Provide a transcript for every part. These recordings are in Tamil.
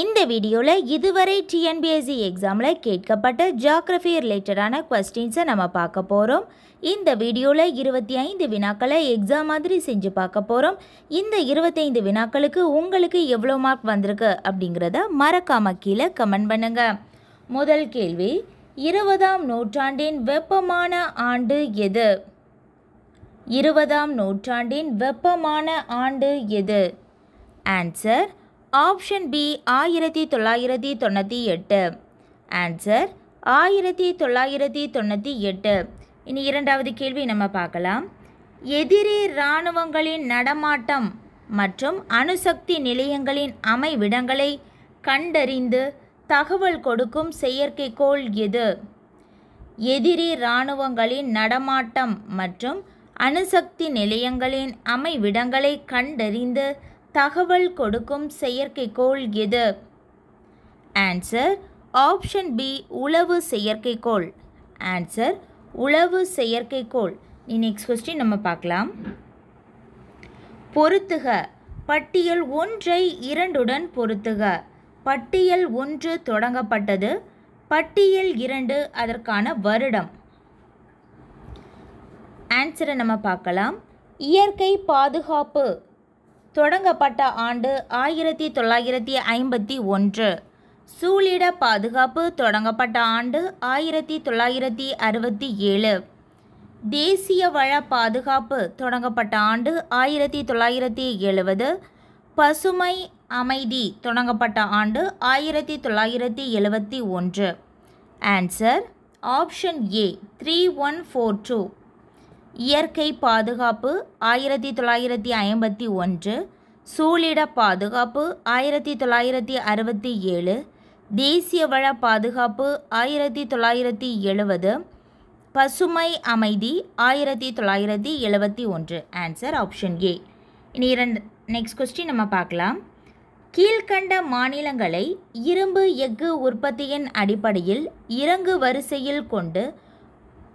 இந்த வீடியோவில் இதுவரை டிஎன்பிஎஸ்சி எக்ஸாமில் e கேட்கப்பட்ட ஜாகிரஃபி ரிலேட்டடான கொஸ்டின்ஸை நம்ம பார்க்க போகிறோம் இந்த வீடியோவில் இருபத்தி ஐந்து வினாக்களை எக்ஸாம் மாதிரி செஞ்சு பார்க்க போகிறோம் இந்த இருபத்தைந்து வினாக்களுக்கு உங்களுக்கு எவ்வளோ மார்க் வந்திருக்கு அப்படிங்கிறத மறக்காம கீழே கமெண்ட் பண்ணுங்கள் முதல் கேள்வி இருபதாம் நூற்றாண்டின் வெப்பமான ஆண்டு எது இருபதாம் நூற்றாண்டின் வெப்பமான ஆண்டு எது ஆன்சர் ஆப்ஷன் பி ஆயிரத்தி தொள்ளாயிரத்தி தொண்ணூற்றி எட்டு ஆன்சர் ஆயிரத்தி தொள்ளாயிரத்தி தொண்ணூற்றி எட்டு இனி இரண்டாவது கேள்வி நம்ம பார்க்கலாம் எதிரி இராணுவங்களின் நடமாட்டம் மற்றும் அணுசக்தி நிலையங்களின் அமைவிடங்களை கண்டறிந்து தகவல் கொடுக்கும் செயற்கைக்கோள் எது எதிரி இராணுவங்களின் நடமாட்டம் மற்றும் அணுசக்தி நிலையங்களின் அமைவிடங்களை கண்டறிந்து தகவல் கொடுக்கும் செயற்கைக்கோள் எது ஆன்சர் ஆப்ஷன் பி உளவு செயற்கைக்கோள் ஆன்சர் உளவு செயற்கைக்கோள் நீ நெக்ஸ்ட் கொஸ்டின் நம்ம பார்க்கலாம் பொருத்துக பட்டியல் ஒன்றை இரண்டுடன் பொருத்துக பட்டியல் ஒன்று தொடங்கப்பட்டது பட்டியல் இரண்டு அதற்கான வருடம் ஆன்சரை நம்ம பார்க்கலாம் இயற்கை பாதுகாப்பு தொடங்கப்பட்ட ஆண்டு ஆயிரத்தி தொள்ளாயிரத்தி ஐம்பத்தி ஒன்று சூழிட பாதுகாப்பு தொடங்கப்பட்ட ஆண்டு ஆயிரத்தி தொள்ளாயிரத்தி அறுபத்தி ஏழு தேசிய வள பாதுகாப்பு தொடங்கப்பட்ட ஆண்டு ஆயிரத்தி தொள்ளாயிரத்தி எழுபது பசுமை அமைதி தொடங்கப்பட்ட ஆண்டு ஆயிரத்தி தொள்ளாயிரத்தி எழுபத்தி ஒன்று answer option A three one four two இயற்கை பாதுகாப்பு ஆயிரத்தி தொள்ளாயிரத்தி ஐம்பத்தி ஒன்று சூழிட பாதுகாப்பு ஆயிரத்தி தொள்ளாயிரத்தி அறுபத்தி ஏழு தேசிய வள பாதுகாப்பு ஆயிரத்தி தொள்ளாயிரத்தி எழுபது பசுமை அமைதி ஆயிரத்தி தொள்ளாயிரத்தி எழுபத்தி ஒன்று ஆன்சர் ஆப்ஷன் ஏ இனி இரண்டு நெக்ஸ்ட் கொஸ்டின் நம்ம பார்க்கலாம் கீழ்கண்ட மாநிலங்களை இரும்பு எஃகு உற்பத்தியின் அடிப்படையில் இறங்கு வரிசையில் கொண்டு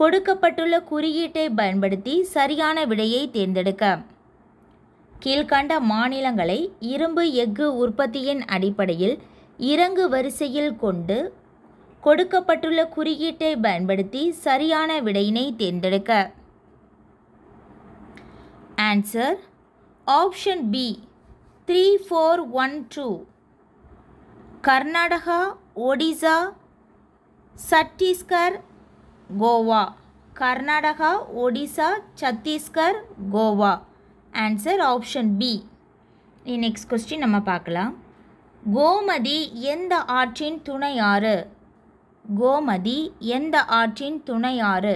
கொடுக்கப்பட்டுள்ள குறியீட்டை பயன்படுத்தி சரியான விடையை தேர்ந்தெடுக்க கீழ்கண்ட மாநிலங்களை இரும்பு எஃகு உற்பத்தியின் அடிப்படையில் இறங்கு வரிசையில் கொண்டு கொடுக்கப்பட்டுள்ள குறியீட்டை பயன்படுத்தி சரியான விடையினை தேர்ந்தெடுக்க answer option B three four one two Karnataka Odisha Chhattisgarh Goa Karnataka Odisha Chhattisgarh Goa answer option B next question நம்ம பார்க்கலாம் கோமதி எந்த ஆற்றின் துணை ஆறு கோமதி எந்த ஆற்றின் துணை ஆறு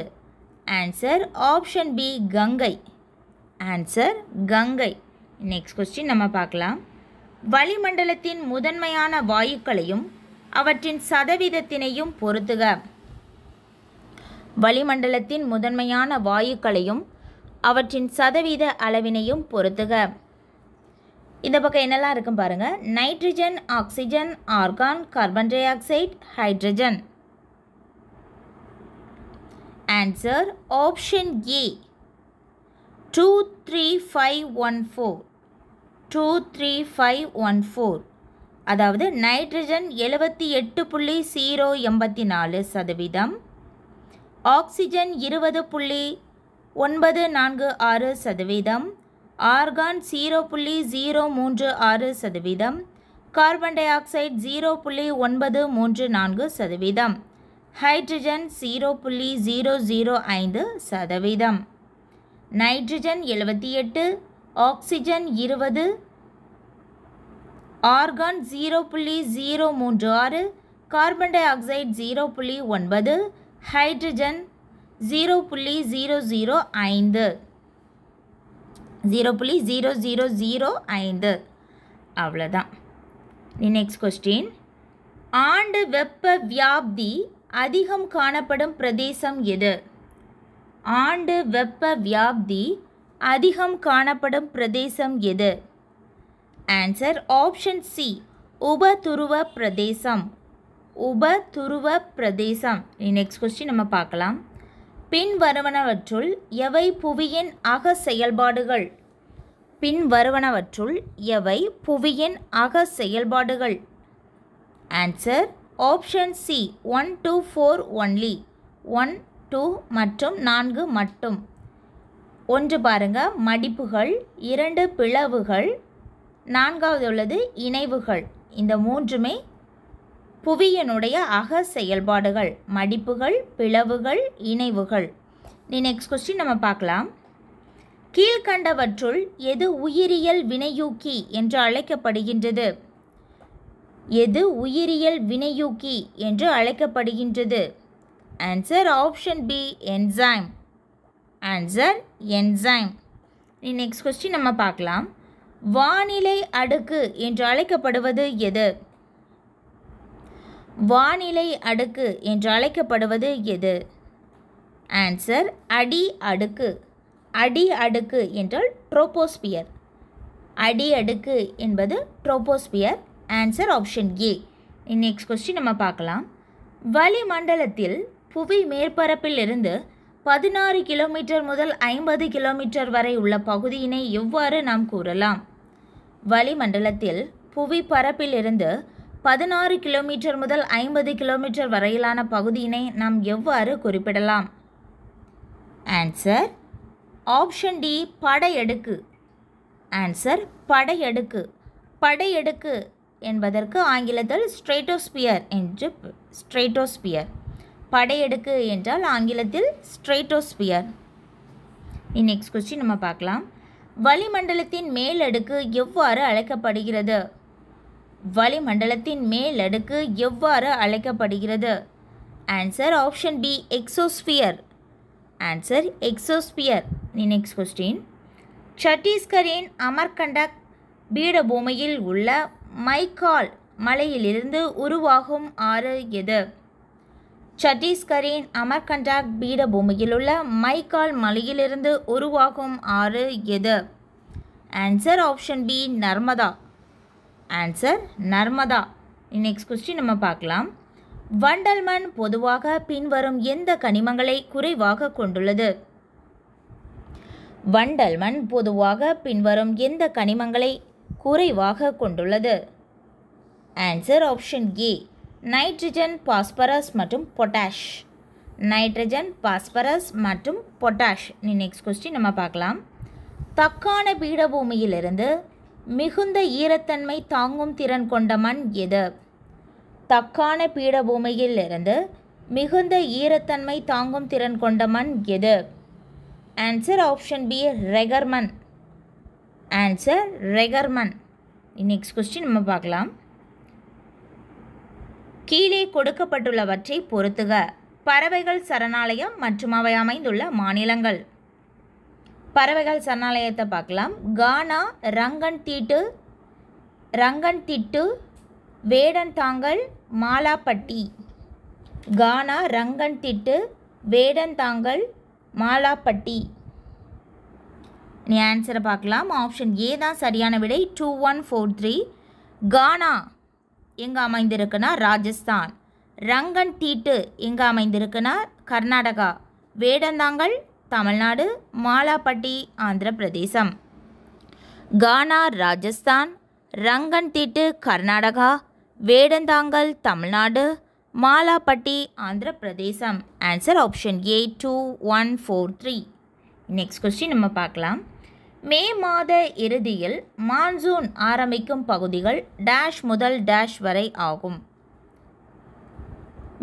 answer option B Ganga answer Ganga next question நம்ம பார்க்கலாம் வளிமண்டலத்தின் முதன்மையான வாயுக்களையும் அவற்றின் சதவீதத்தினையும் பொறுத்துக வளிமண்டலத்தின் முதன்மையான வாயுக்களையும் அவற்றின் சதவீத அளவினையும் பொறுத்துக இந்த பக்கம் என்னெல்லாம் இருக்கும் பாருங்கள் nitrogen oxygen argon carbon dioxide hydrogen answer option A two three five one four two three five one four அதாவது நைட்ரஜன் எழுபத்தி எட்டு புள்ளி ஜீரோ எண்பத்தி நாலு சதவீதம் ஆக்சிஜன் இருபது புள்ளி ஒன்பது நான்கு ஆறு சதவீதம் ஆர்கான் ஜீரோ புள்ளி ஜீரோ மூன்று ஆறு சதவீதம் கார்பன் டை ஆக்சைடு ஜீரோ புள்ளி ஒன்பது மூன்று நான்கு சதவீதம் ஹைட்ரஜன் ஜீரோ புள்ளி ஜீரோ ஜீரோ ஐந்து சதவீதம் நைட்ரஜன் எழுபத்தி எட்டு ஆக்சிஜன் இருபது ஆர்கான் ஜீரோ புள்ளி ஜீரோ மூன்று ஆறு கார்பன் டை ஆக்சைடு ஜீரோ புள்ளி ஒன்பது ஹைட்ரஜன் ஜீரோ புள்ளி ஜீரோ ஜீரோ ஐந்து ஜீரோ புள்ளி ஜீரோ ஜீரோ ஜீரோ ஐந்து அவ்வளோதான் நெக்ஸ்ட் கொஸ்டின் ஆண்டு வெப்ப வியாப்தி அதிகம் காணப்படும் பிரதேசம் எது ஆண்டு வெப்ப வியாப்தி அதிகம் காணப்படும் பிரதேசம் எது ஆன்சர் ஆப்ஷன் சி உபதுருவ பிரதேசம் உபதுருவ பிரதேசம் நெக்ஸ்ட் கொஸ்டின் நம்ம பார்க்கலாம் பின்வருவனவற்றுள் எவை புவியின் அக செயல்பாடுகள் பின்வருவனவற்றுள் எவை புவியின் அக செயல்பாடுகள் answer option C one two four only one two மற்றும் நான்கு மட்டும் ஒன்று பாருங்க மடிப்புகள் இரண்டு பிளவுகள் நான்காவது உள்ளது இணைவுகள் இந்த மூன்றுமே புவியினுடைய அக செயல்பாடுகள் மடிப்புகள் பிளவுகள் இணைவுகள் நீ நெக்ஸ்ட் கொஸ்டின் நம்ம பார்க்கலாம் கீழ்கண்டவற்றுள் எது உயிரியல் வினையூக்கி என்று அழைக்கப்படுகின்றது எது உயிரியல் வினையூக்கி என்று அழைக்கப்படுகின்றது answer option B enzyme answer enzyme நீ நெக்ஸ்ட் கொஸ்டின் நம்ம பார்க்கலாம் வானிலை அடுக்கு என்று அழைக்கப்படுவது எது வானிலை அடுக்கு என்று அழைக்கப்படுவது எது ஆன்சர் அடி அடுக்கு அடி அடுக்கு என்றால் ட்ரோபோஸ்பியர் அடி அடுக்கு என்பது troposphere answer option A next question நம்ம பார்க்கலாம் வளிமண்டலத்தில் புவி மேற்பரப்பில் இருந்து பதினாறு கிலோமீட்டர் முதல் ஐம்பது கிலோமீட்டர் வரை உள்ள பகுதியினை எவ்வாறு நாம் கூறலாம் வளிமண்டலத்தில் புவி பரப்பிலிருந்து பதினாறு கிலோமீட்டர் முதல் ஐம்பது கிலோமீட்டர் வரையிலான பகுதியினை நாம் எவ்வாறு குறிப்பிடலாம் ஆன்சர் ஆப்ஷன் டி படையெடுக்கு ஆன்சர் படையடுக்கு படையெடுக்கு என்பதற்கு ஆங்கிலத்தில் ஸ்ட்ரேட்டோஸ்பியர் என்று ஸ்ட்ரேட்டோஸ்பியர் படையெடுக்கு என்றால் ஆங்கிலத்தில் ஸ்ட்ரேட்டோஸ்பியர் நெக்ஸ்ட் கொஸ்டின் நம்ம பார்க்கலாம் வளிமண்டலத்தின் மேலடுக்கு எவ்வாறு அழைக்கப்படுகிறது வளிமண்டலத்தின் மேலடுக்கு எவ்வாறு அழைக்கப்படுகிறது answer option B exosphere answer exosphere நீ நெக்ஸ்ட் கொஸ்டின் சட்டீஸ்கரின் அமர்கண்டக் பீடபூமியில் உள்ள மைக்கால் மலையிலிருந்து உருவாகும் ஆறு எது சத்தீஸ்கரின் அமர்கண்டாக் பீடபூமியில் உள்ள மைக்கால் மலையிலிருந்து உருவாகும் ஆறு எது answer option B Narmada answer Narmada next question நம்ம பார்க்கலாம் வண்டல்மண் பொதுவாக பின்வரும் எந்த கனிமங்களை குறைவாக கொண்டுள்ளது வண்டல்மண் பொதுவாக பின்வரும் எந்த கனிமங்களை குறைவாக கொண்டுள்ளது answer option A nitrogen phosphorus மற்றும் பொட்டாஷ் நைட்ரஜன் பாஸ்பரஸ் மற்றும் பொட்டாஷ் நெக்ஸ்ட் கொஸ்டின் நம்ம பார்க்கலாம் தக்கான பீடபூமியிலிருந்து மிகுந்த ஈரத்தன்மை தாங்கும் திறன் கொண்ட மண் எது தக்கான பீடபூமியில் இருந்து மிகுந்த ஈரத்தன்மை தாங்கும் திறன் கொண்ட மண் எது ஆன்சர் ஆப்ஷன் பி ரெகர்மன் ஆன்சர் ரெகர்மன் நெக்ஸ்ட் கொஸ்டின் நம்ம பார்க்கலாம் கீழே கொடுக்கப்பட்டுள்ளவற்றை பொறுத்துக பறவைகள் சரணாலயம் மற்றும் அவை அமைந்துள்ள மாநிலங்கள் பறவைகள் சரணாலயத்தை பார்க்கலாம் கானா ரங்கன் தீட்டு ரங்கன் திட்டு வேடன் தாங்கல் மாலாப்பட்டி கானா ரங்கன் திட்டு வேடன் தாங்கல் மாலாப்பட்டி நீ ஆன்சரை பார்க்கலாம் ஆப்ஷன் ஏ தான் சரியான விடை டூ ஒன் ஃபோர் த்ரீ கானா எங்கே அமைந்திருக்குன்னா ராஜஸ்தான் ரங்கன் தீட்டு எங்கே அமைந்திருக்குன்னா கர்நாடகா வேடந்தாங்கல் தமிழ்நாடு மாலாப்பட்டி ஆந்திர பிரதேசம் கானா Rajasthan ரங்கன்திட்டு Karnataka Vedanthangal Tamil Nadu Malappatti Andhra Pradesh answer option A two one four three next question நம்ம பார்க்கலாம் மே மாத இறுதியில் மான்சூன் ஆரம்பிக்கும் பகுதிகள் டேஷ் முதல் டேஷ் வரை ஆகும்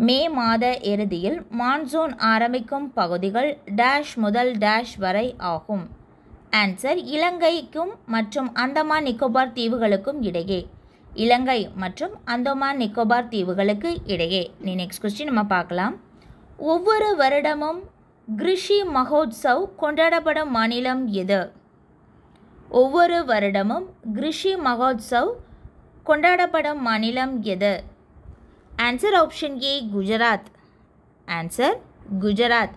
மே மாத இறுதியில் மான்சூன் ஆரம்பிக்கும் பகுதிகள் டேஷ் முதல் டேஷ் வரை ஆகும் ஆன்சர் இலங்கைக்கும் மற்றும் அந்தமான் நிக்கோபார் தீவுகளுக்கும் இடையே இலங்கை மற்றும் அந்தமான் நிக்கோபார் தீவுகளுக்கு இடையே நீ நெக்ஸ்ட் கொஸ்டின் நம்ம பார்க்கலாம் ஒவ்வொரு வருடமும் கிருஷி மகோத்சவ் கொண்டாடப்படும் மாநிலம் எது ஒவ்வொரு வருடமும் கிருஷி மகோத்சவ் கொண்டாடப்படும் மாநிலம் எது answer option A Gujarat answer Gujarat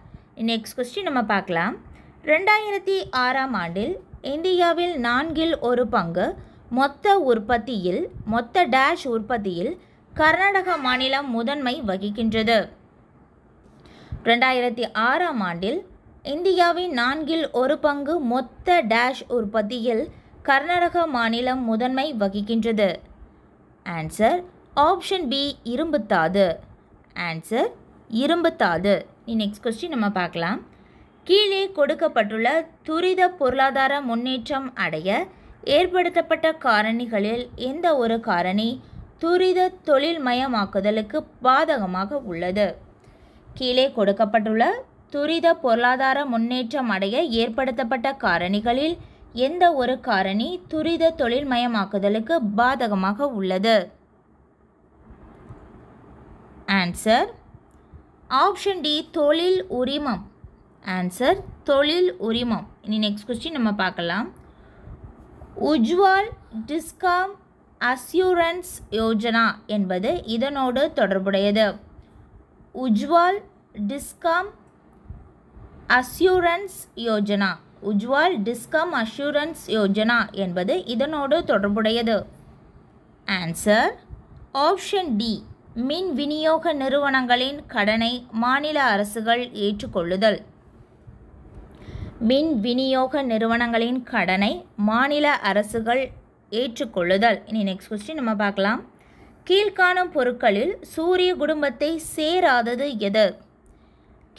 next question நம்ம பார்க்கலாம் ரெண்டாயிரத்தி ஆறாம் ஆண்டில் இந்தியாவில் நான்கில் ஒரு பங்கு மொத்த உற்பத்தியில் மொத்த டேஷ் உற்பத்தியில் கர்நாடக மாநிலம் முதன்மை வகிக்கின்றது ரெண்டாயிரத்தி ஆறாம் ஆண்டில் இந்தியாவின் நான்கில் ஒரு பங்கு மொத்த டேஷ் உற்பத்தியில் கர்நாடக மாநிலம் முதன்மை வகிக்கின்றது ஆன்சர் ஆப்ஷன் பி இரும்புத்தாது ஆன்சர் இரும்புத்தாது நீ நெக்ஸ்ட் கொஸ்டின் நம்ம பார்க்கலாம் கீழே கொடுக்கப்பட்டுள்ள துரித பொருளாதார முன்னேற்றம் அடைய ஏற்படுத்தப்பட்ட காரணிகளில் எந்த ஒரு காரணி துரித தொழில்மயமாக்குதலுக்கு பாதகமாக உள்ளது கீழே கொடுக்கப்பட்டுள்ள துரித பொருளாதார முன்னேற்றம் அடைய ஏற்படுத்தப்பட்ட காரணிகளில் எந்த ஒரு காரணி துரித தொழில்மயமாக்குதலுக்கு பாதகமாக உள்ளது ஆன்சர் ஆப்ஷன் டி தொழில் உரிமம் ஆன்சர் தொழில் உரிமம் இனி நெக்ஸ்ட் கொஸ்டின் நம்ம பார்க்கலாம் உஜ்வால் டிஸ்காம் அஸ்யூரன்ஸ் யோஜனா என்பது இதனோடு தொடர்புடையது Ujwal DISCOM assurance Yojana Ujwal DISCOM assurance Yojana என்பது இதனோடு தொடர்புடையது ஆன்சர் ஆப்ஷன் டி மின் விநியோக நிறுவனங்களின் கடனை மாநில அரசுகள் ஏற்றுக்கொள்ளுதல் மின் விநியோக நிறுவனங்களின் கடனை மாநில அரசுகள் ஏற்றுக்கொள்ளுதல் இனி நெக்ஸ்ட் கொஸ்டின் நம்ம பார்க்கலாம் கீழ்காணும் பொருட்களில் சூரிய குடும்பத்தை சேராதது எது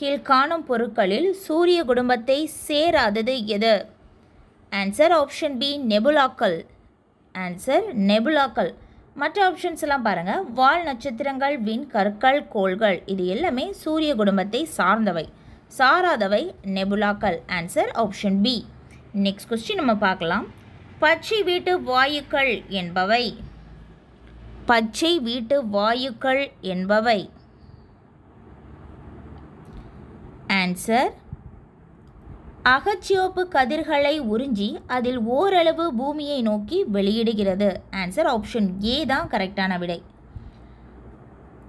கீழ்காணும் பொருட்களில் சூரிய குடும்பத்தை சேராதது எது ஆன்சர் ஆப்ஷன் பி நெபுலாக்கள் ஆன்சர் நெபுலாக்கள் மற்ற ஆப்ஷன்ஸ் எல்லாம் பாருங்கள் வால் நட்சத்திரங்கள் விண் கற்கள் கோள்கள் இது எல்லாமே சூரிய குடும்பத்தை சார்ந்தவை சாராதவை நெபுலாக்கள் answer option B next question நம்ம பார்க்கலாம் பச்சை வீட்டு வாயுக்கள் என்பவை பச்சை வீட்டு வாயுக்கள் என்பவை ஆன்சர் அகச்சிவப்பு கதிர்களை உறிஞ்சி அதில் ஓரளவு பூமியை நோக்கி வெளியிடுகிறது ஆன்சர் ஆப்ஷன் ஏ தான் கரெக்டான விடை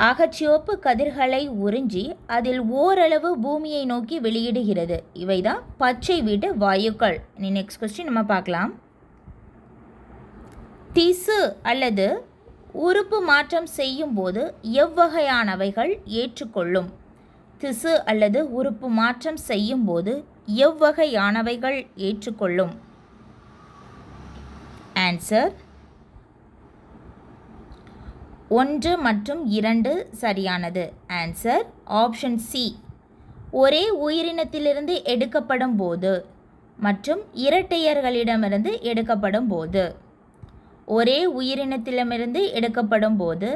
அகச்சிவப்பு கதிர்களை உறிஞ்சி அதில் ஓரளவு பூமியை நோக்கி வெளியிடுகிறது இவை தான் பச்சை வீட்டு வாயுக்கள் நீ நெக்ஸ்ட் கொஸ்டின் நம்ம பார்க்கலாம் திசு அல்லது உறுப்பு மாற்றம் செய்யும் போது எவ்வகையானவைகள் ஏற்றுக்கொள்ளும் திசு அல்லது உறுப்பு மாற்றம் செய்யும் போது எவ்வகையானவைகள் ஏற்றுக்கொள்ளும் ஆன்சர் ஒன்று மற்றும் இரண்டு சரியானது ஆன்சர் ஆப்ஷன் சி ஒரே உயிரினத்திலிருந்து எடுக்கப்படும் போது மற்றும் இரட்டையர்களிடமிருந்து எடுக்கப்படும் போது ஒரே உயிரினத்திலமிருந்து எடுக்கப்படும் போது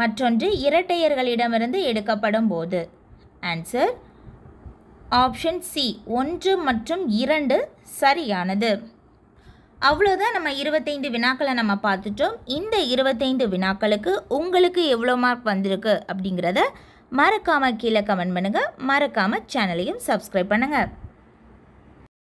மற்றொன்று இரட்டையர்களிடமிருந்து எடுக்கப்படும் போது ஆன்சர் ஆப்ஷன் சி ஒன்று மற்றும் இரண்டு சரியானது அவ்வளோதான் நம்ம இருபத்தைந்து வினாக்களை நம்ம பார்த்துட்டோம் இந்த இருபத்தைந்து வினாக்களுக்கு உங்களுக்கு எவ்வளோ மார்க் வந்திருக்கு அப்படிங்கிறத மறக்காமல் கீழே கமெண்ட் பண்ணுங்கள் மறக்காமல் சேனலையும் சப்ஸ்கிரைப் பண்ணுங்கள்